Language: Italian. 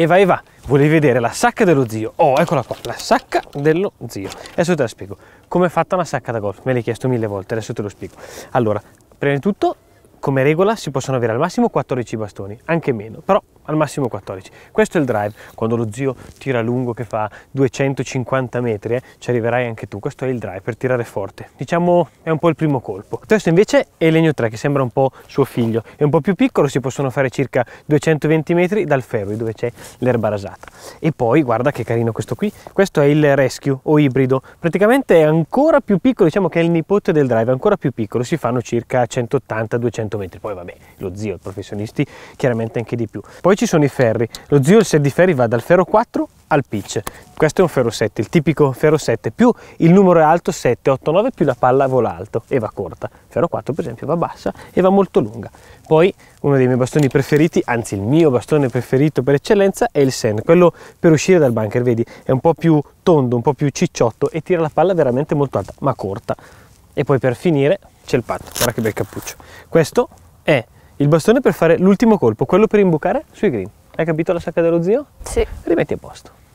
E vai, va. Volevi vedere la sacca dello zio? Oh, eccola qua, la sacca dello zio. Adesso te la spiego. Come è fatta una sacca da golf? Me l'hai chiesto mille volte, adesso te lo spiego. Allora, prima di tutto, come regola si possono avere al massimo 14 bastoni, anche meno, però al massimo 14. Questo è il drive, quando lo zio tira lungo che fa 250 metri, eh, ci arriverai anche tu, questo è il drive per tirare forte. Diciamo è un po' il primo colpo. Questo invece è legno 3 che sembra un po' suo figlio, è un po' più piccolo, si possono fare circa 220 metri dal ferro dove c'è l'erba rasata. E poi guarda che carino questo qui, questo è il rescue o ibrido, praticamente è ancora più piccolo, diciamo che è il nipote del drive, ancora più piccolo, si fanno circa 180-200 metri, poi vabbè lo zio, i professionisti chiaramente anche di più. Poi ci sono i ferri. Lo zio il set di ferri va dal ferro 4 al pitch. Questo è un ferro 7, il tipico ferro 7, più il numero è alto 7, 8, 9, più la palla vola alto e va corta. ferro 4 per esempio va bassa e va molto lunga. Poi uno dei miei bastoni preferiti, anzi il mio bastone preferito per eccellenza è il Sen, quello per uscire dal bunker, vedi, è un po' più tondo, un po' più cicciotto e tira la palla veramente molto alta, ma corta. E poi per finire c'è il patto, guarda che bel cappuccio. Questo è il bastone per fare l'ultimo colpo, quello per imbucare sui green. Hai capito la sacca dello zio? Sì. Rimetti a posto.